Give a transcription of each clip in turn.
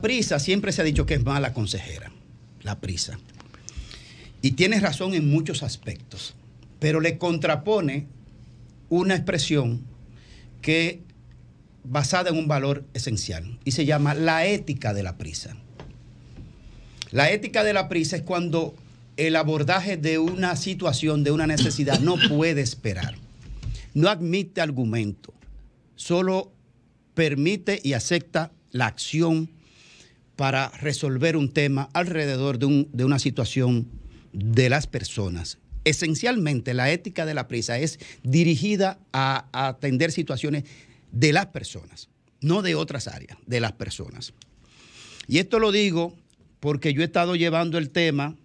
prisa siempre se ha dicho que es mala consejera, la prisa. Y tiene razón en muchos aspectos, pero le contrapone una expresión que basada en un valor esencial y se llama la ética de la prisa. La ética de la prisa es cuando el abordaje de una situación, de una necesidad, no puede esperar. No admite argumento, solo permite y acepta la acción para resolver un tema alrededor de, una situación de las personas. Esencialmente, la ética de la prisa es dirigida a atender situaciones de las personas, no de otras áreas, de las personas. Y esto lo digo porque yo he estado llevando el tema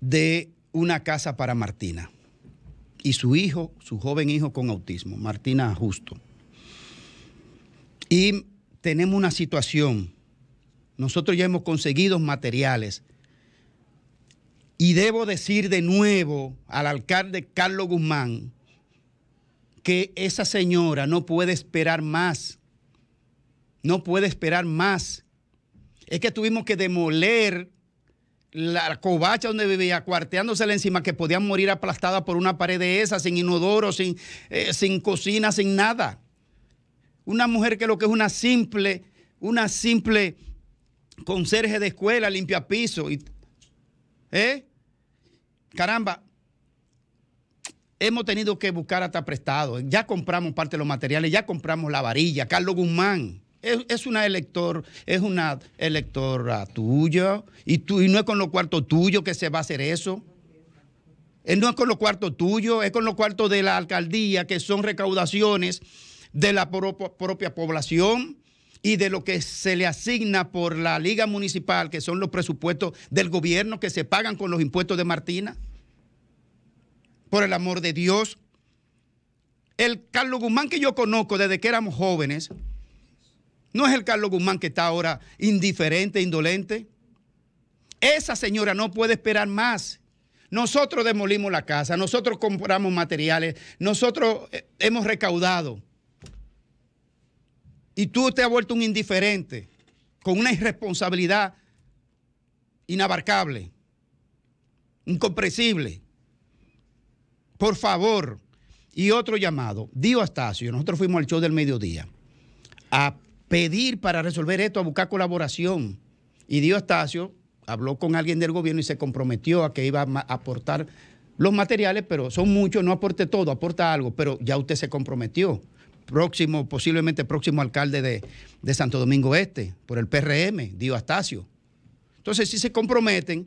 de una casa para Martina y su hijo, su joven hijo con autismo, Martina Justo. Y tenemos una situación nosotros ya hemos conseguido materiales. Y debo decir de nuevo al alcalde Carlos Guzmán que esa señora no puede esperar más. No puede esperar más. Es que tuvimos que demoler la cobacha donde vivía, cuarteándosela encima, que podían morir aplastada por una pared de esas, sin inodoro, sin, eh, sin cocina, sin nada. Una mujer que lo que es una simple, una simple conserje de escuela, limpia piso. Y, ¿eh? Caramba, hemos tenido que buscar hasta prestado. Ya compramos parte de los materiales, ya compramos la varilla, Carlos Guzmán. Es, una elector, es una electora tuya, y, tú, y no es con los cuartos tuyos que se va a hacer eso. Eh, no es con los cuartos tuyos, es con los cuartos de la alcaldía, que son recaudaciones de la propia población y de lo que se le asigna por la Liga Municipal, que son los presupuestos del gobierno que se pagan con los impuestos de Martina? Por el amor de Dios. El Carlos Guzmán que yo conozco desde que éramos jóvenes, no es el Carlos Guzmán que está ahora indiferente, indolente. Esa señora no puede esperar más. Nosotros demolimos la casa, nosotros compramos materiales, nosotros eh, hemos recaudado y tú te has vuelto un indiferente con una irresponsabilidad inabarcable, incomprensible. Por favor. Y otro llamado, Dio Astacio, nosotros fuimos al show del mediodía a pedir para resolver esto, a buscar colaboración. Y Dio Astacio habló con alguien del gobierno y se comprometió a que iba a aportar los materiales, pero son muchos, no aporte todo, aporta algo, pero ya usted se comprometió próximo, posiblemente próximo alcalde de, Santo Domingo Este, por el PRM, Dio Astacio. Entonces, si se comprometen,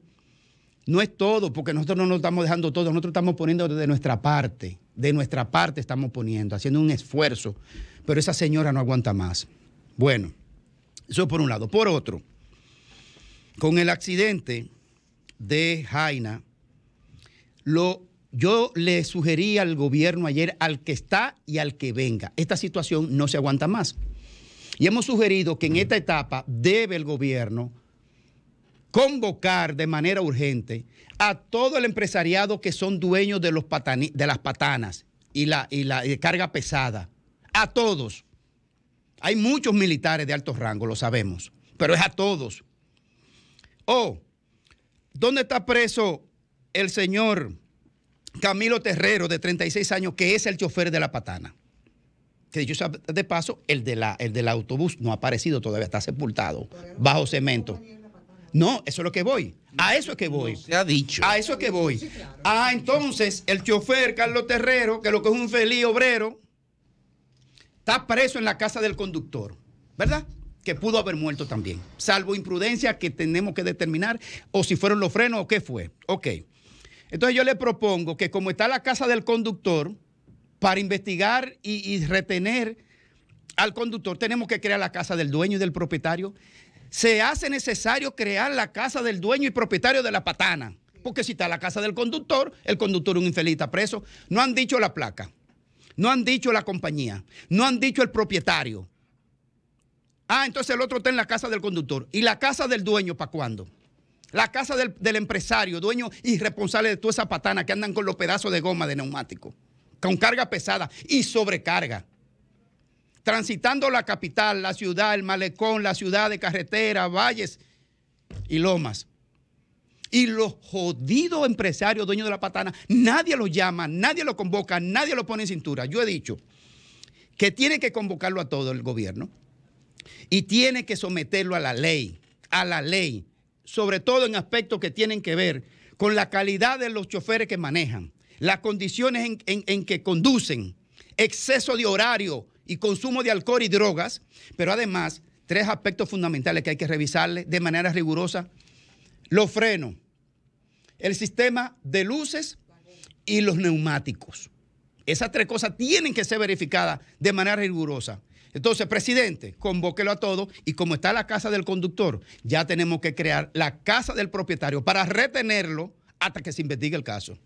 no es todo, porque nosotros no nos estamos dejando todo, nosotros estamos poniendo de nuestra parte, de nuestra parte estamos poniendo, haciendo un esfuerzo, pero esa señora no aguanta más. Bueno, eso por un lado. Por otro, con el accidente de Jaina, lo yo le sugerí al gobierno ayer, al que está y al que venga, esta situación no se aguanta más. Y hemos sugerido que en esta etapa debe el gobierno convocar de manera urgente a todo el empresariado que son dueños de, de las patanas y la, carga pesada, a todos. Hay muchos militares de alto rango, lo sabemos, pero es a todos. O, oh, ¿dónde está preso el señor? Camilo Terrero, de 36 años, que es el chofer de la patana. Que yo de paso, el, de del autobús no ha aparecido todavía, está sepultado bajo cemento. No, eso es lo que voy. A eso es que voy. se ha dicho. A eso es que voy. Ah, entonces, el chofer Carlos Terrero, que lo que es un feliz obrero, está preso en la casa del conductor, ¿verdad? Que pudo haber muerto también, salvo imprudencia que tenemos que determinar, o si fueron los frenos o qué fue. Ok. Entonces yo le propongo que como está la casa del conductor, para investigar y, retener al conductor tenemos que crear la casa del dueño y del propietario. Se hace necesario crear la casa del dueño y propietario de la patana. Porque si está la casa del conductor, el conductor un infeliz preso. No han dicho la placa, no han dicho la compañía, no han dicho el propietario. Ah, entonces el otro está en la casa del conductor. ¿Y la casa del dueño para cuándo? La casa del, empresario, dueño y responsable de toda esa patana que andan con los pedazos de goma de neumático, con carga pesada y sobrecarga. Transitando la capital, la ciudad, el malecón, la ciudad de carretera, valles y lomas. Y los jodidos empresarios, dueños de la patana, nadie los llama, nadie lo convoca, nadie lo pone en cintura. Yo he dicho que tiene que convocarlo a todo el gobierno y tiene que someterlo a la ley, a la ley sobre todo en aspectos que tienen que ver con la calidad de los choferes que manejan, las condiciones en, que conducen, exceso de horario y consumo de alcohol y drogas, pero además tres aspectos fundamentales que hay que revisarle de manera rigurosa, los frenos, el sistema de luces y los neumáticos. Esas tres cosas tienen que ser verificadas de manera rigurosa. Entonces, presidente, convóquelo a todos y como está la casa del conductor, ya tenemos que crear la casa del propietario para retenerlo hasta que se investigue el caso.